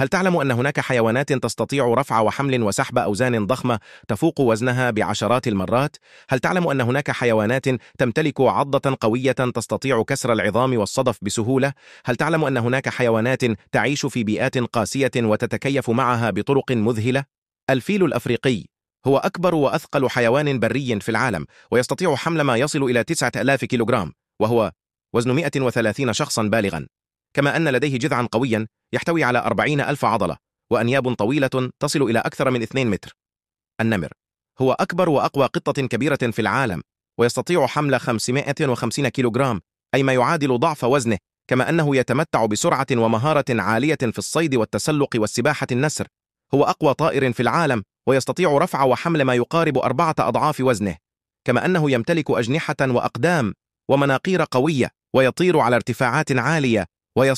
هل تعلم أن هناك حيوانات تستطيع رفع وحمل وسحب أوزان ضخمة تفوق وزنها بعشرات المرات؟ هل تعلم أن هناك حيوانات تمتلك عضة قوية تستطيع كسر العظام والصدف بسهولة؟ هل تعلم أن هناك حيوانات تعيش في بيئات قاسية وتتكيف معها بطرق مذهلة؟ الفيل الأفريقي هو أكبر وأثقل حيوان بري في العالم ويستطيع حمل ما يصل إلى 9000 كيلوغرام وهو وزن 130 شخصا بالغا كما أن لديه جذعا قويا يحتوي على أربعين ألف عضلة وأنياب طويلة تصل إلى أكثر من 2 متر النمر هو أكبر وأقوى قطة كبيرة في العالم ويستطيع حمل 550 كيلوغرام أي ما يعادل ضعف وزنه كما أنه يتمتع بسرعة ومهارة عالية في الصيد والتسلق والسباحة النسر هو أقوى طائر في العالم ويستطيع رفع وحمل ما يقارب أربعة أضعاف وزنه كما أنه يمتلك أجنحة وأقدام ومناقير قوية ويطير على ارتفاعات عالية ويصطاد